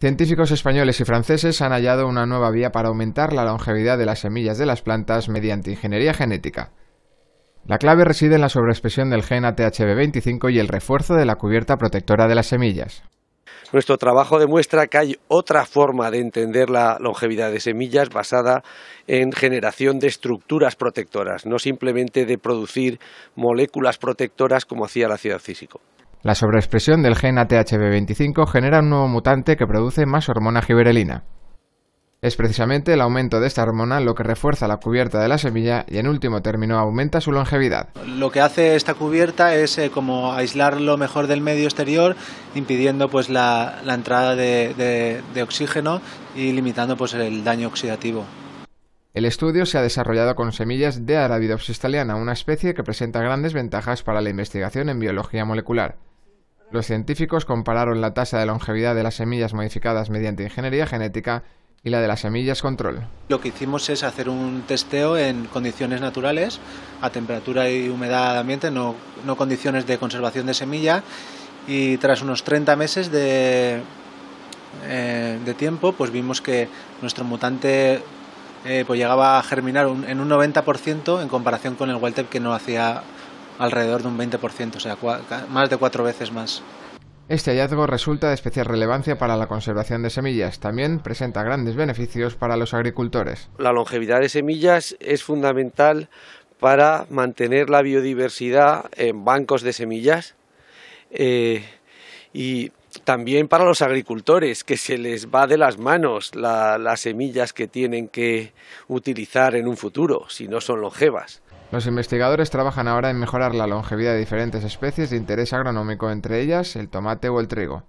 Científicos españoles y franceses han hallado una nueva vía para aumentar la longevidad de las semillas de las plantas mediante ingeniería genética. La clave reside en la sobreexpresión del gen ATHB25 y el refuerzo de la cubierta protectora de las semillas. Nuestro trabajo demuestra que hay otra forma de entender la longevidad de semillas basada en generación de estructuras protectoras, no simplemente de producir moléculas protectoras como hacía la ciudad físico. La sobreexpresión del gen ATHB25 genera un nuevo mutante que produce más hormona giberelina. Es precisamente el aumento de esta hormona lo que refuerza la cubierta de la semilla y en último término aumenta su longevidad. Lo que hace esta cubierta es eh, como aislar lo mejor del medio exterior, impidiendo pues, la, entrada de, oxígeno y limitando pues, el daño oxidativo. El estudio se ha desarrollado con semillas de Arabidopsis thaliana, una especie que presenta grandes ventajas para la investigación en biología molecular. Los científicos compararon la tasa de longevidad de las semillas modificadas mediante ingeniería genética y la de las semillas control. Lo que hicimos es hacer un testeo en condiciones naturales, a temperatura y humedad ambiente, no, condiciones de conservación de semilla, y tras unos 30 meses eh, de, tiempo, pues vimos que nuestro mutante eh, pues llegaba a germinar en un 90% en comparación con el Waltep que no hacía alrededor de un 20%, o sea, más de cuatro veces más. Este hallazgo resulta de especial relevancia para la conservación de semillas. También presenta grandes beneficios para los agricultores. La longevidad de semillas es fundamental para mantener la biodiversidad en bancos de semillas eh, y también para los agricultores, que se les va de las manos las semillas que tienen que utilizar en un futuro, si no son longevas. Los investigadores trabajan ahora en mejorar la longevidad de diferentes especies de interés agronómico, entre ellas el tomate o el trigo.